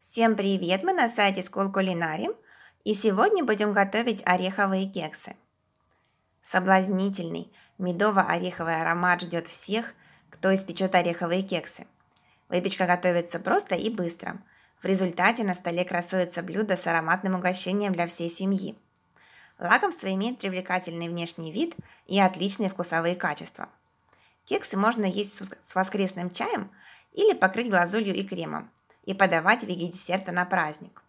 Всем привет! Мы на сайте School Culinary и сегодня будем готовить ореховые кексы. Соблазнительный медово-ореховый аромат ждет всех, кто испечет ореховые кексы. Выпечка готовится просто и быстро. В результате на столе красуется блюдо с ароматным угощением для всей семьи. Лакомство имеет привлекательный внешний вид и отличные вкусовые качества. Кексы можно есть с воскресным чаем или покрыть глазурью и кремом и подавать в виде десерта на праздник.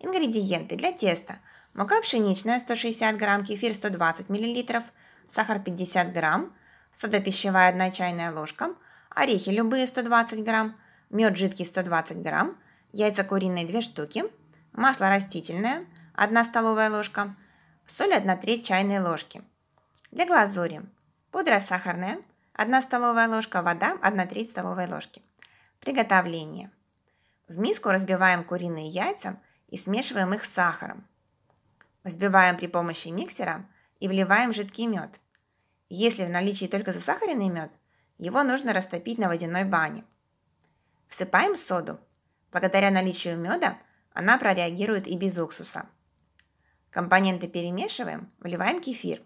Ингредиенты для теста. Мука пшеничная 160 грамм, кефир 120 миллилитров, сахар 50 грамм, сода пищевая 1 чайная ложка, орехи любые 120 грамм, мед жидкий 120 грамм, яйца куриные 2 штуки, масло растительное 1 столовая ложка, соль 1 треть чайной ложки. Для глазури пудра сахарная 1 столовая ложка, вода 1 треть столовой ложки. Приготовление – в миску разбиваем куриные яйца и смешиваем их с сахаром. Взбиваем при помощи миксера и вливаем жидкий мед. Если в наличии только засахаренный мед, его нужно растопить на водяной бане. Всыпаем соду. Благодаря наличию меда она прореагирует и без уксуса. Компоненты перемешиваем, вливаем кефир.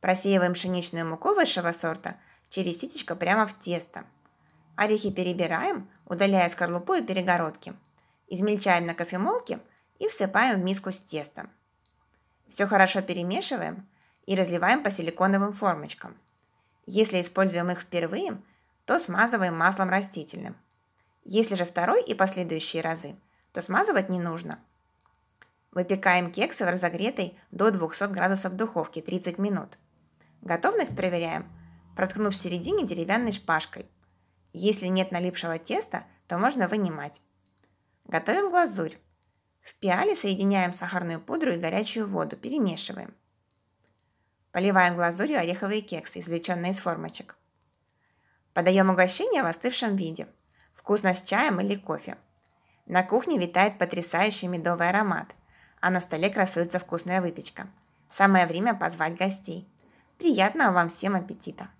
Просеиваем пшеничную муку высшего сорта через ситечко прямо в тесто. Орехи перебираем, удаляя скорлупу и перегородки. Измельчаем на кофемолке и всыпаем в миску с тестом. Все хорошо перемешиваем и разливаем по силиконовым формочкам. Если используем их впервые, то смазываем маслом растительным. Если же второй и последующие разы, то смазывать не нужно. Выпекаем кексы в разогретой до 200 градусов духовке 30 минут. Готовность проверяем, проткнув в середине деревянной шпажкой – если нет налипшего теста, то можно вынимать. Готовим глазурь. В пиале соединяем сахарную пудру и горячую воду, перемешиваем. Поливаем глазурью ореховые кексы, извлеченные из формочек. Подаем угощение в остывшем виде. Вкусно с чаем или кофе. На кухне витает потрясающий медовый аромат, а на столе красуется вкусная выпечка. Самое время позвать гостей. Приятного вам всем аппетита!